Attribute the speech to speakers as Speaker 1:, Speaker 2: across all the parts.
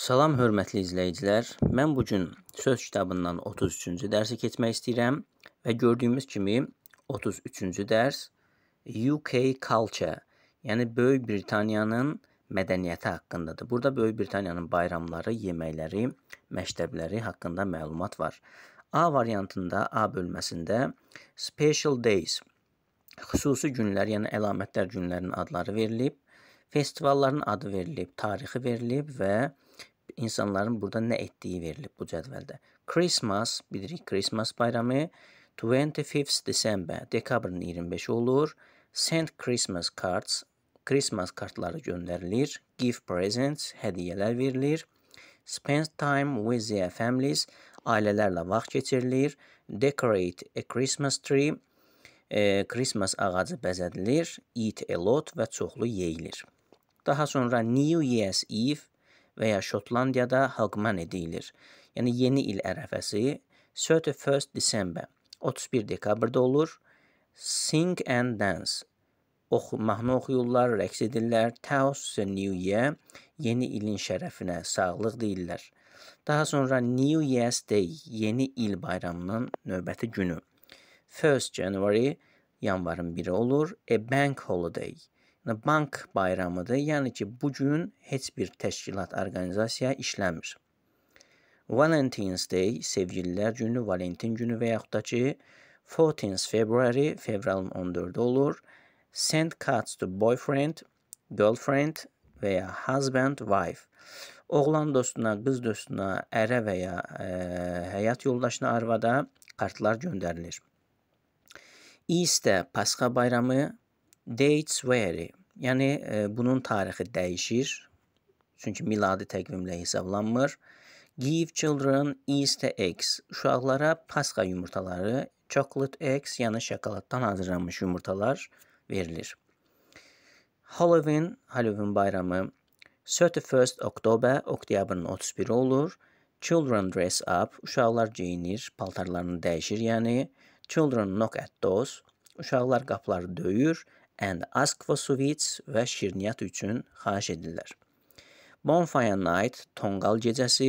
Speaker 1: Salam hörmətli izləyicilər. Mən bu gün söz kitabından 33-cü dərsə keçmək istəyirəm və gördüyümüz kimi 33-cü dərs UK culture, yəni Böyük Britaniyanın mədəniyyəti haqqındadır. Burada Böyük Britaniyanın bayramları, yeməkləri, məktəbləri haqqında məlumat var. A variantında, A bölməsində special days, xüsusi günlər, yəni əlamətdar günlərin adları verilib, festivalların adı verilib, tarixi verilib və insanların burada nə etdiyi verilib bu cədvəldə. Christmas, bilirik Christmas bayramı 25th December, dekabrın 25-i olur. Send Christmas cards, Christmas kartları göndərilir. Give presents, hədiyyələr verilir. Spend time with their families, ailələrlə vaxt keçirilir. Decorate a Christmas tree, e, Christmas ağacı bəzədilir. Eat a lot və çoxlu yeyilir. Daha sonra New Year's Eve, və ya Şotlandiyada Hogmanay deyilir. Yəni yeni il ərəfəsi 31st December 31 dekabrda olur. Sing and dance oxu, mahnı oxuyurlar, rəqs edirlər. Taos New Year, yeni ilin şərəfinə sağlıq deyirlər. Daha sonra New Year's Day, yeni il bayramının növbəti günü. 1st January, yanvarın 1-i olur. A bank holiday, bank bayramıdır. Yəni ki, bu gün heç bir təşkilat, orqanizasiya işləmir. Valentine's Day sevgililər günü, Valentin günü və yaxud da ki, 14th February fevralın 14-ü olur. Send cards to boyfriend, girlfriend və ya husband, wife. Oğlan dostuna, qız dostuna, ərə və ya ə, e, həyat yoldaşına arvada kartlar göndərilir. Easter, Pasxa bayramı, Dates vary. Yəni e, bunun tarixi dəyişir. Çünki miladi təqvimlə hesablanmır. Give children Easter eggs. Uşaqlara Pasxa yumurtaları, chocolate eggs, yəni şokoladdan hazırlanmış yumurtalar verilir. Halloween, Halloween bayramı 31st Oktober, oktyabrın 31-i olur. Children dress up, uşaqlar geyinir, paltarlarını dəyişir, yəni children knock at doors, uşaqlar qapıları döyür, and ask for sweets və şirniyyat üçün xahiş edirlər. Bonfire night, tonqal gecəsi,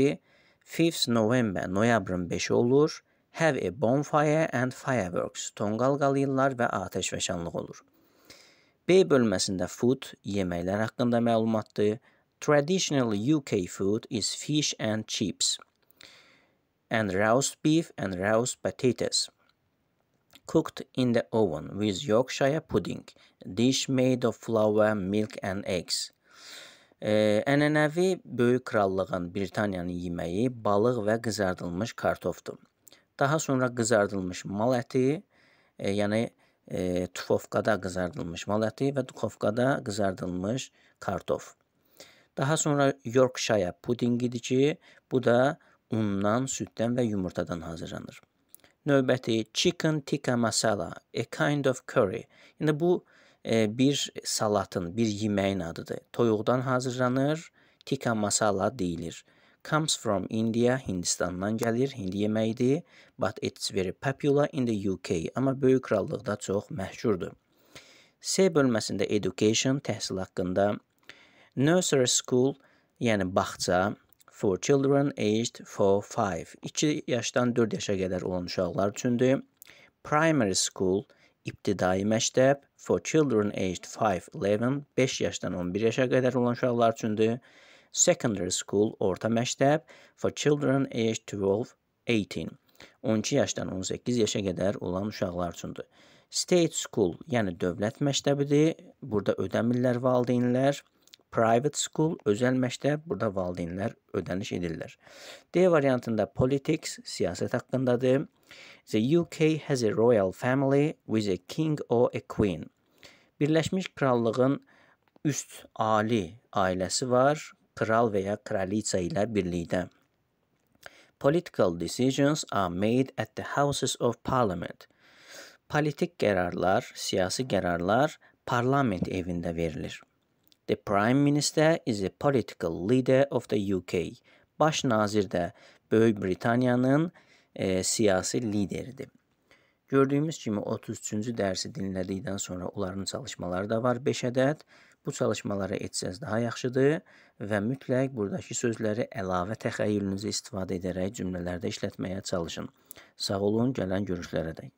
Speaker 1: 5th November, noyabrın 5-i olur. Have a bonfire and fireworks, tonqal qalayırlar və atəşfəşanlıq olur. B bölməsində food, yeməklər haqqında məlumatdır. Traditional UK food is fish and chips and roast beef and roast potatoes cooked in the oven with Yorkshire pudding, dish made of flour, milk and eggs. Ee, ənənəvi böyük krallığın Britaniyanın yeməyi balıq və qızardılmış kartofdur. Daha sonra qızardılmış mal əti, e, yəni e, tufovkada qızardılmış mal əti və duxovkada qızardılmış kartof. Daha sonra Yorkshire pudingidir ki, bu da undan, süddən və yumurtadan hazırlanır növbəti chicken tikka masala, a kind of curry. Yəni bu e, bir salatın, bir yeməyin adıdır. Toyuqdan hazırlanır, tikka masala deyilir. Comes from India, Hindistandan gəlir, hindi yeməyidir, but it's very popular in the UK, amma böyük krallıqda çox məşhurdur. C bölməsində education, təhsil haqqında, nursery school, yəni bağça, for children aged 4-5. 2 yaşdan 4 yaşa qədər olan uşaqlar üçündür. Primary school, ibtidai məktəb for children aged 5-11, 5 yaşdan 11 yaşa qədər olan uşaqlar üçündür. Secondary school, orta məktəb for children aged 12-18. 12 yaşdan 18 yaşa qədər olan uşaqlar üçündür. State school, yəni dövlət məktəbidir. Burada ödəmirlər valideynlər private school, özəl məktəb, burada valideynlər ödəniş edirlər. D variantında politics, siyasət haqqındadır. The UK has a royal family with a king or a queen. Birləşmiş Krallığın üst ali ailəsi var, kral və ya kraliça ilə birlikdə. Political decisions are made at the houses of parliament. Politik qərarlar, siyasi qərarlar parlament evində verilir. The Prime Minister is a political leader of the UK. Baş nazir də Böyük Britaniyanın e, siyasi lideridir. Gördüyümüz kimi 33-cü dərsi dinlədikdən sonra onların çalışmaları da var 5 ədəd. Bu çalışmaları etsəz daha yaxşıdır və mütləq burdakı sözləri əlavə təxəyyülünüzə istifadə edərək cümlələrdə işlətməyə çalışın. Sağ olun, gələn görüşlərə dək.